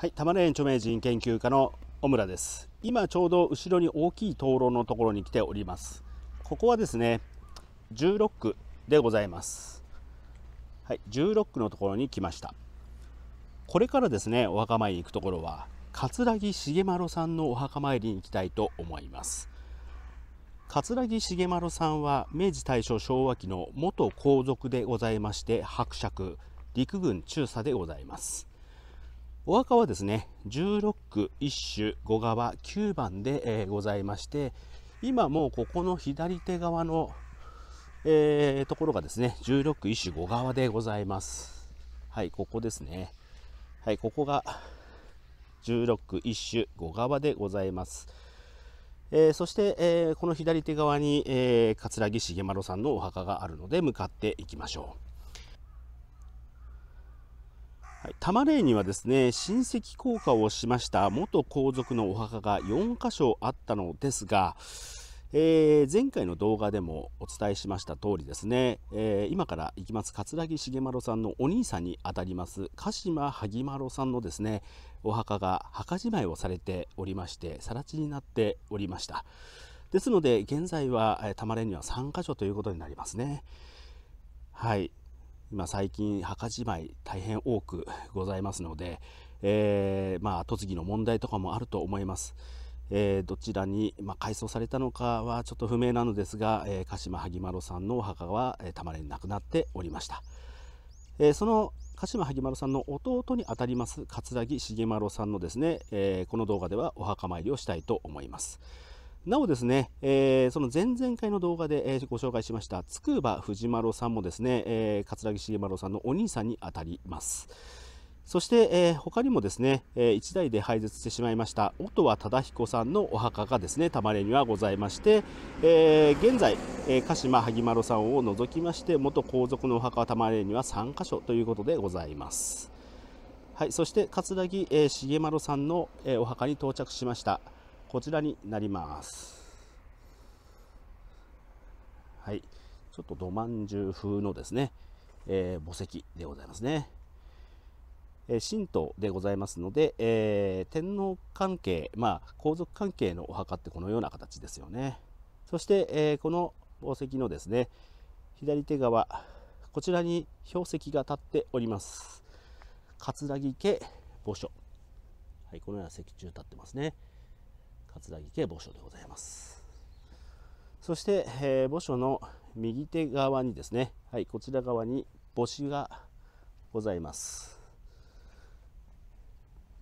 はい、玉ねぎ著名人研究家の小村です。今ちょうど後ろに大きい灯籠のところに来ております。ここはですね、16区でございます。はい、16区のところに来ました。これからですね、お墓参りに行くところは、葛城重丸さんのお墓参りに行きたいと思います。葛城重丸さんは明治大正昭和期の元皇族でございまして伯爵陸軍中佐でございますお墓はですね16区1種5側9番で、えー、ございまして今もうここの左手側の、えー、ところがですね16区1種5側でございますはいここですねはいここが16区1種5側でございますえー、そして、えー、この左手側に、えー、桂木重丸さんのお墓があるので向かっていきましょう。はい、玉霊にはですね親戚降下をしました元皇族のお墓が4箇所あったのですが、えー、前回の動画でもお伝えしました通りですね、えー、今から行きます桂木重丸さんのお兄さんにあたります鹿島萩丸さんのですねお墓が墓じまいをされておりまして更地になっておりましたですので現在は玉霊には3箇所ということになりますねはい今最近墓じまい大変多くございますので、えー、まあ栃の問題とかもあると思います。えー、どちらに、まあ、改装されたのかはちょっと不明なのですが、えー、鹿島萩丸さんのお墓は、えたまになくなっておりました、えー、その鹿島萩丸さんの弟にあたります桂木重丸さんのですね、えー、この動画ではお墓参りをしたいと思います。なおですね、えー、その前々回の動画で、えー、ご紹介しました、筑波藤丸さんもですね、えー、桂木重丸さんのお兄さんにあたります。そして、えー、他にもですね、えー、1台で廃絶してしまいました音羽忠彦さんのお墓がですね、玉れにはございまして、えー、現在、え鹿島萩丸さんを除きまして、元皇族のお墓は玉れには3箇所ということでございます。はい、そして桂木、え重丸さんの、えお墓に到着しました。こちらになります。はい。ちょっとドマンジュ風のですね、えー、墓石でございますね。えー、神道でございますので、えー、天皇関係、まあ、皇族関係のお墓ってこのような形ですよね。そして、えー、この宝石のですね、左手側、こちらに標石が立っております。葛城家墓所。はい、このような石柱立ってますね。葛城家墓所でございます。そして、えー、墓所の右手側にですね、はい、こちら側に墓誌がございます。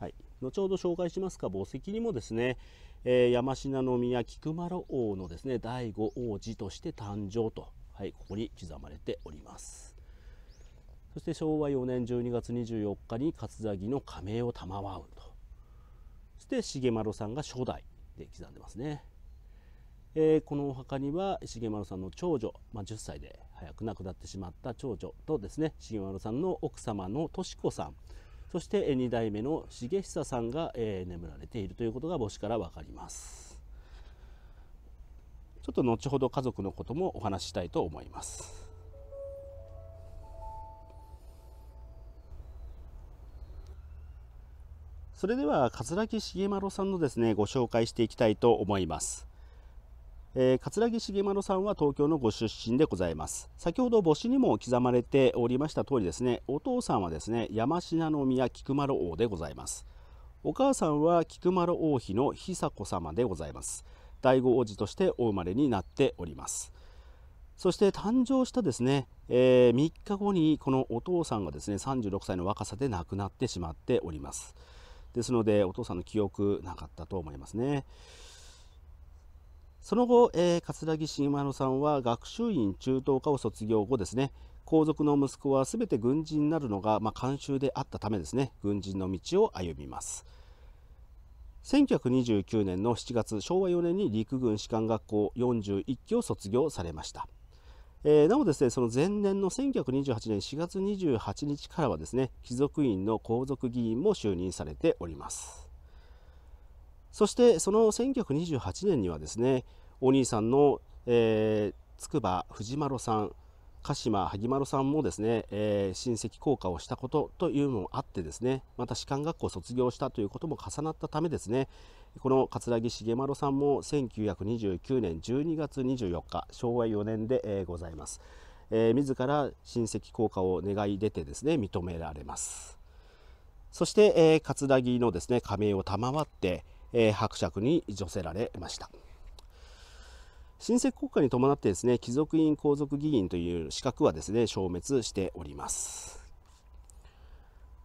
はい、後ほど紹介しますか墓石にもですね、えー、山科宮菊丸王のですね第五王子として誕生と、はい、ここに刻まれておりますそして昭和4年12月24日に勝崎の亀を賜うとそして重丸さんが初代で刻んでますね、えー、このお墓には重丸さんの長女、まあ、10歳で早く亡くなってしまった長女とですね重丸さんの奥様の敏子さんそして2代目の重久さんが、えー、眠られているということが母子から分かりますちょっと後ほど家族のこともお話ししたいと思いますそれでは桂木重丸さんのですねご紹介していきたいと思います、えー、桂木重丸さんは東京のご出身でございます先ほど母子にも刻まれておりました通りですねお父さんはですね山科宮菊丸王でございますお母さんは菊丸王妃の久子様でございます醍醐王子としてお生まれになっておりますそして誕生したですね、えー、3日後にこのお父さんがですね36歳の若さで亡くなってしまっております。ですのでお父さんの記憶なかったと思いますねその後、えー、桂木慎丸さんは学習院中等科を卒業後ですね皇族の息子は全て軍人になるのが、まあ、慣習であったためですね軍人の道を歩みます1929年の7月昭和4年に陸軍士官学校41期を卒業されましたえー、なおですね、その前年の1928年4月28日からはですね、貴族院の皇族議員も就任されております。そしてその1928年にはですね、お兄さんの、えー、筑波藤丸さん鹿島萩丸さんもですね、えー、親戚降下をしたことというのもあってですねまた士官学校卒業したということも重なったためですねこの桂木重丸さんも1929年12月24日昭和4年で、えー、ございます、えー、自ら親戚降下を願い出てですね認められますそして、えー、桂木のですね加盟を賜って、え伯爵に除せられました。親戚国家に伴ってですね、貴族院皇族議員という資格はですね、消滅しております。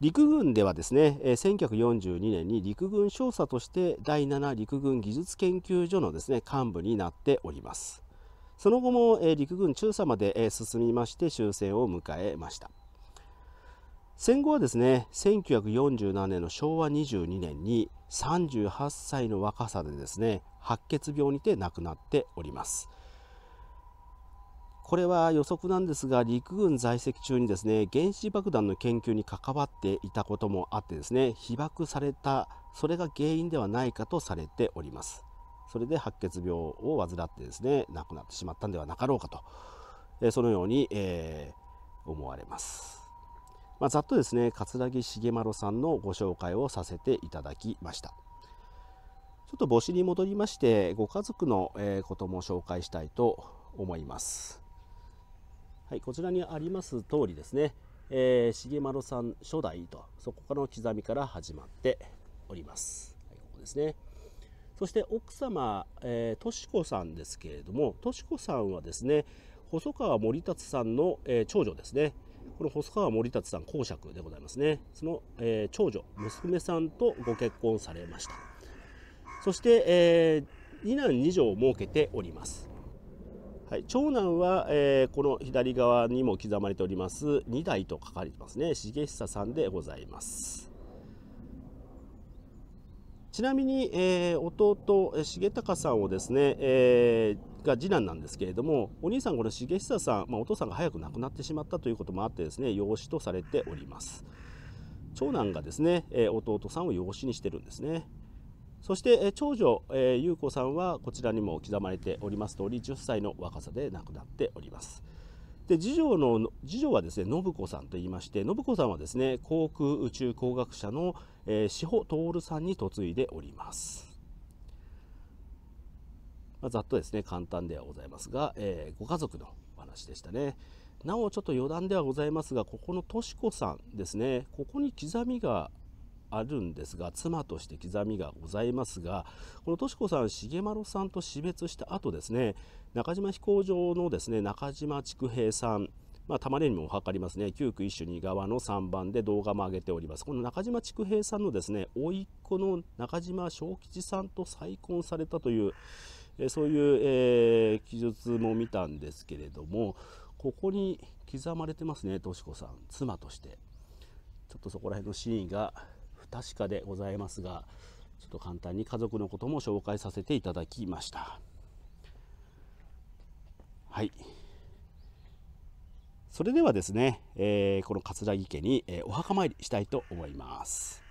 陸軍ではですね、1942年に陸軍少佐として第7陸軍技術研究所のですね、幹部になっております。その後も陸軍中佐まで進みまして終戦を迎えました。戦後はですね、1947年の昭和22年に38歳の若さでですね、白血病にて亡くなっております。これは予測なんですが陸軍在籍中にですね原子爆弾の研究に関わっていたこともあってですね被爆されたそれが原因ではないかとされておりますそれで白血病を患ってですね亡くなってしまったんではなかろうかと、えそのように、えー、思われます、まあ、ざっとですね葛城重丸さんのご紹介をさせていただきましたちょっと母子に戻りまして、ご家族のことも紹介したいと思います。はい、こちらにあります通りですね、えー、重丸さん初代と、そこからの刻みから始まっております。はい、ここですね。そして奥様、えー、としこさんですけれども、としこさんはですね、細川森達さんの、えー、長女ですね。この細川森達さん公爵でございますね。その、えー、長女、娘さんとご結婚されました。そして、えー、2男2女を設けております。はい、長男は、えー、この左側にも刻まれております2代と書かれてますね重久さんでございますちなみに、えー、弟重隆さんをですね、えー、が次男なんですけれどもお兄さんこの重久さん、まあ、お父さんが早く亡くなってしまったということもあってですね養子とされております長男がですね、え弟さんを養子にしてるんですねそして、長女、えー、優子さんはこちらにも刻まれております通り10歳の若さで亡くなっております。で次女の次女はですね信子さんと言いまして信子さんはですね航空宇宙工学者の、え志保徹さんに嫁いでおります。まあ、ざっとですね簡単ではございますが、えー、ご家族のお話でしたね。なおちょっと余談ではございますがここのとしこさんですねここに刻みがあるんですが妻として刻みがございますがこの敏子さん重丸さんと死別した後ですね中島飛行場のですね中島竹平さんまあ、玉ねぎも測りますね9区一種2側の3番で動画も上げておりますこの中島竹平さんのですね甥っ子の中島正吉さんと再婚されたというえそういう、えー、記述も見たんですけれどもここに刻まれてますねとしこさん妻としてちょっとそこら辺のシーンが確かでございますがちょっと簡単に家族のことも紹介させていただきましたはいそれではですね、えー、この桂木家に、えお墓参りしたいと思います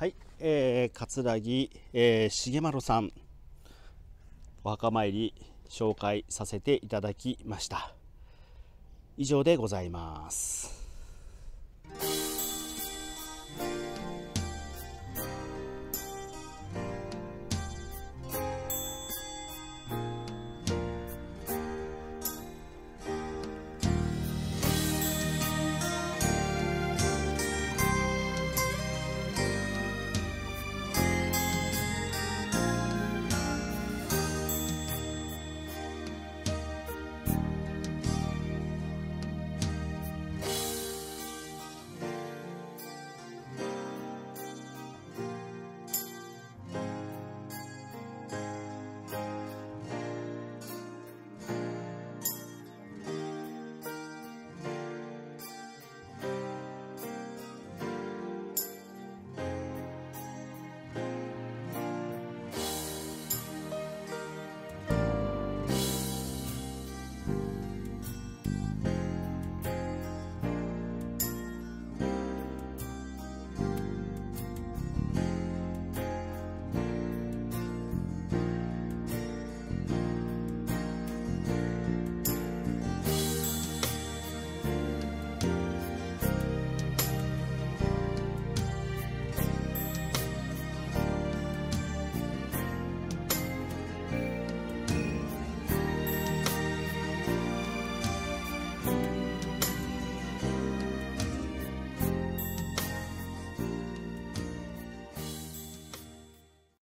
はい、えー、桂木、えー、重丸さん、お墓参り紹介させていただきました。以上でございます。